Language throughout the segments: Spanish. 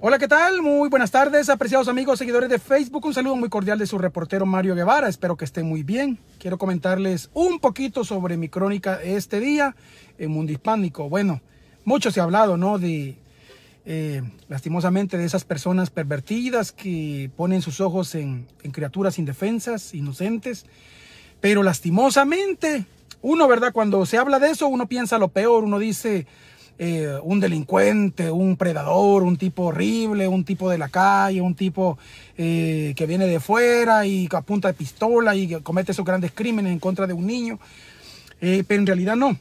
Hola, ¿qué tal? Muy buenas tardes, apreciados amigos, seguidores de Facebook. Un saludo muy cordial de su reportero Mario Guevara. Espero que estén muy bien. Quiero comentarles un poquito sobre mi crónica este día en Mundo Hispánico. Bueno, mucho se ha hablado, ¿no? De, eh, lastimosamente, de esas personas pervertidas que ponen sus ojos en, en criaturas indefensas, inocentes. Pero lastimosamente, uno, ¿verdad? Cuando se habla de eso, uno piensa lo peor, uno dice, eh, un delincuente, un predador, un tipo horrible, un tipo de la calle, un tipo eh, que viene de fuera y apunta de pistola y comete esos grandes crímenes en contra de un niño. Eh, pero en realidad no.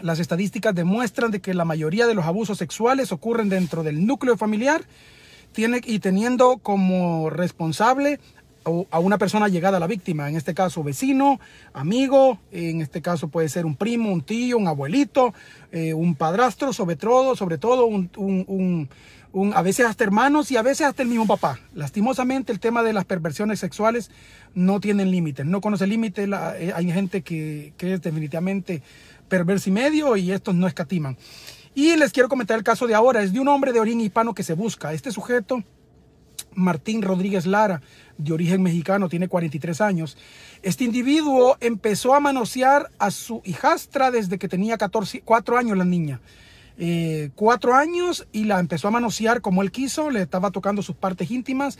Las estadísticas demuestran de que la mayoría de los abusos sexuales ocurren dentro del núcleo familiar tiene, y teniendo como responsable a una persona llegada a la víctima, en este caso vecino, amigo, en este caso puede ser un primo, un tío, un abuelito, eh, un padrastro, sobre todo, sobre todo un, un, a veces hasta hermanos y a veces hasta el mismo papá. Lastimosamente el tema de las perversiones sexuales no tiene límites, no conoce límites, eh, hay gente que, es definitivamente perverso y medio y estos no escatiman. Y les quiero comentar el caso de ahora, es de un hombre de origen hispano que se busca. Este sujeto Martín Rodríguez Lara, de origen mexicano, tiene 43 años. Este individuo empezó a manosear a su hijastra desde que tenía 14, 4 años la niña. Eh, 4 años y la empezó a manosear como él quiso, le estaba tocando sus partes íntimas.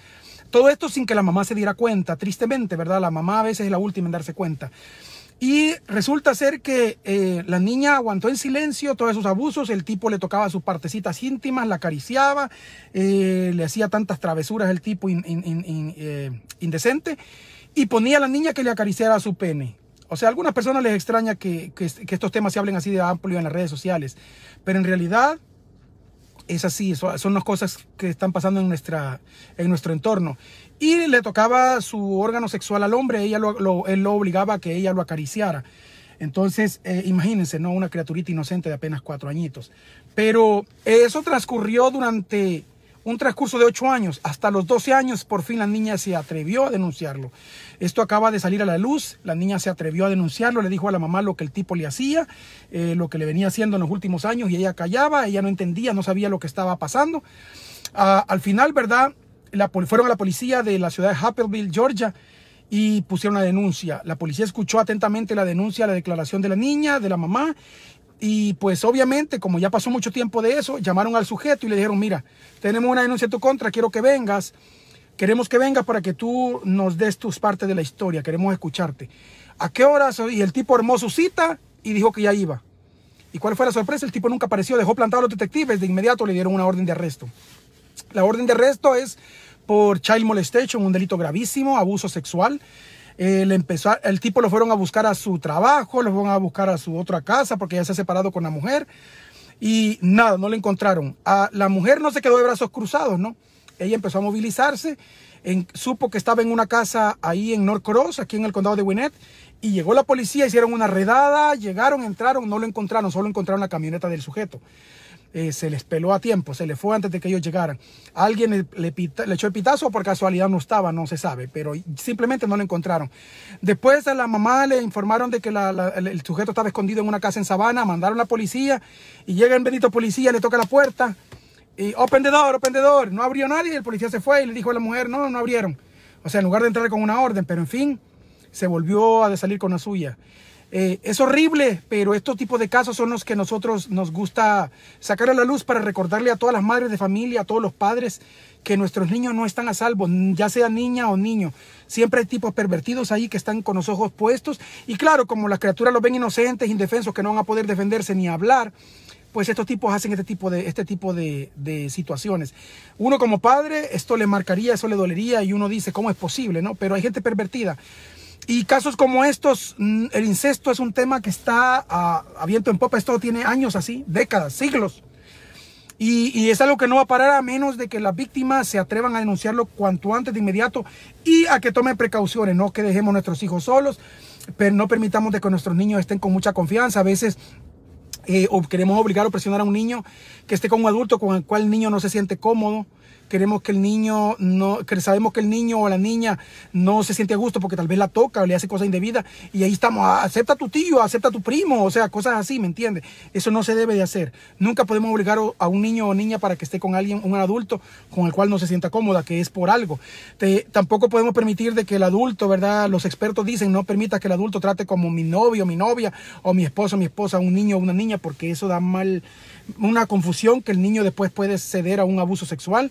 Todo esto sin que la mamá se diera cuenta, tristemente, ¿verdad? La mamá a veces es la última en darse cuenta. Y resulta ser que eh, la niña aguantó en silencio todos esos abusos, el tipo le tocaba sus partecitas íntimas, la acariciaba, eh, le hacía tantas travesuras el tipo eh, indecente y ponía a la niña que le acariciara su pene. O sea, a algunas personas les extraña que estos temas se hablen así de amplio en las redes sociales, pero en realidad es así, son las cosas que están pasando en, nuestra, en nuestro entorno. Y le tocaba su órgano sexual al hombre, ella lo, él lo obligaba a que ella lo acariciara. Entonces, eh, imagínense, ¿no? Una criaturita inocente de apenas cuatro añitos. Pero eso transcurrió durante un transcurso de ocho años, hasta los 12 años, por fin la niña se atrevió a denunciarlo. Esto acaba de salir a la luz, la niña se atrevió a denunciarlo, le dijo a la mamá lo que el tipo le hacía, eh, lo que le venía haciendo en los últimos años y ella callaba, ella no entendía, no sabía lo que estaba pasando. Ah, al final, ¿verdad? fueron a la policía de la ciudad de Happelville, Georgia, y pusieron la denuncia. La policía escuchó atentamente la denuncia, la declaración de la niña, de la mamá, y pues obviamente, como ya pasó mucho tiempo de eso, llamaron al sujeto y le dijeron, mira, tenemos una denuncia en tu contra, quiero que vengas, queremos que vengas para que tú nos des tus partes de la historia, queremos escucharte. ¿A qué hora? Y el tipo armó su cita y dijo que ya iba. ¿Y cuál fue la sorpresa? El tipo nunca apareció, dejó plantados a los detectives, de inmediato le dieron una orden de arresto. La orden de arresto es por child molestation, un delito gravísimo, abuso sexual el tipo lo fueron a buscar a su trabajo, lo fueron a buscar a su otra casa porque ya se ha separado con la mujer. Y nada, no le encontraron. A, la mujer no se quedó de brazos cruzados, ¿no? Ella empezó a movilizarse, supo que estaba en una casa ahí en North Cross, aquí en el condado de Winnet, y llegó la policía, hicieron una redada, llegaron, entraron, no lo encontraron, solo encontraron la camioneta del sujeto. Eh, se les peló a tiempo, se les fue antes de que ellos llegaran. Alguien le, echó el pitazo por casualidad no estaba, no se sabe, pero simplemente no lo encontraron. Después a la mamá le informaron de que el sujeto estaba escondido en una casa en Sabana, mandaron a la policía y llega el bendito policía, le toca la puerta y open oh, the oh, No abrió nadie, el policía se fue y le dijo a la mujer, no, no abrieron. O sea, en lugar de entrar con una orden, pero en fin, se volvió a salir con la suya. Eh, es horrible, pero estos tipos de casos son los que nosotros nos gusta sacar a la luz para recordarle a todas las madres de familia, a todos los padres, que nuestros niños no están a salvo, ya sea niña o niño. Siempre hay tipos pervertidos ahí que están con los ojos puestos. Y claro, como las criaturas los ven inocentes, indefensos, que no van a poder defenderse ni hablar, pues estos tipos hacen este tipo de, este tipo de, situaciones. Uno como padre, esto le marcaría, eso le dolería y uno dice, ¿cómo es posible? no Pero hay gente pervertida. Y casos como estos, mm, el incesto es un tema que está a, ah, viento en popa. Esto tiene años así, décadas, siglos. Y, es algo que no va a parar a menos de que las víctimas se atrevan a denunciarlo cuanto antes de inmediato y a que tomen precauciones, no que dejemos nuestros hijos solos, pero no permitamos de que nuestros niños estén con mucha confianza. A veces eh, queremos obligar o presionar a un niño que esté con un adulto con el cual el niño no se siente cómodo queremos que el niño no, que sabemos que el niño o la niña no se siente a gusto porque tal vez la toca o le hace cosas indebidas y ahí estamos, acepta a tu tío, acepta a tu primo, o sea, cosas así, ¿me entiendes? Eso no se debe de hacer. Nunca podemos obligar a un niño o niña para que esté con alguien, un adulto con el cual no se sienta cómoda, que es por algo. tampoco podemos permitir de que el adulto, ¿verdad? Los expertos dicen, no permita que el adulto trate como mi novio, mi novia, o mi esposo, mi esposa, un niño o una niña, porque eso da mal, una confusión que el niño después puede ceder a un abuso sexual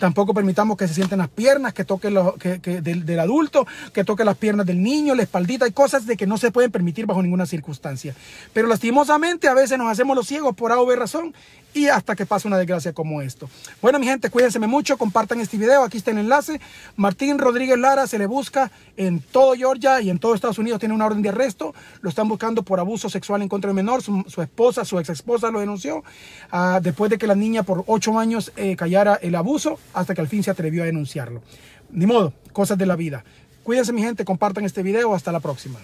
Tampoco permitamos que se sienten las piernas, que toquen lo, del, adulto, que toquen las piernas del niño, la espaldita. Hay cosas de que no se pueden permitir bajo ninguna circunstancia. Pero lastimosamente a veces nos hacemos los ciegos por A o B razón y hasta que pasa una desgracia como esto. Bueno, mi gente, cuídense mucho, compartan este video. Aquí está el enlace. Martín Rodríguez Lara se le busca en todo Georgia y en todo Estados Unidos. Tiene una orden de arresto. Lo están buscando por abuso sexual en contra del menor. Su, esposa, su ex esposa lo denunció ah, después de que la niña por ocho años eh, callara el abuso hasta que al fin se atrevió a denunciarlo. Ni modo, cosas de la vida. Cuídense mi gente, compartan este video, hasta la próxima.